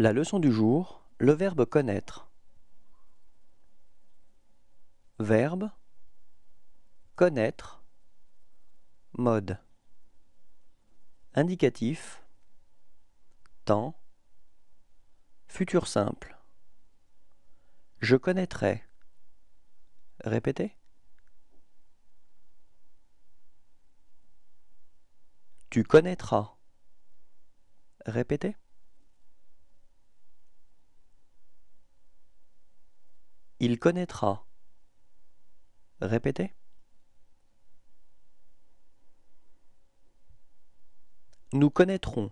La leçon du jour, le verbe connaître. Verbe connaître mode indicatif temps futur simple je connaîtrai répétez tu connaîtras répétez Il connaîtra. Répétez. Nous connaîtrons.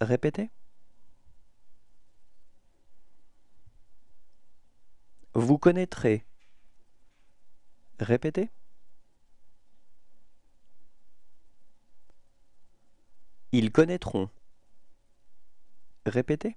Répétez. Vous connaîtrez. Répétez. Ils connaîtront. Répétez.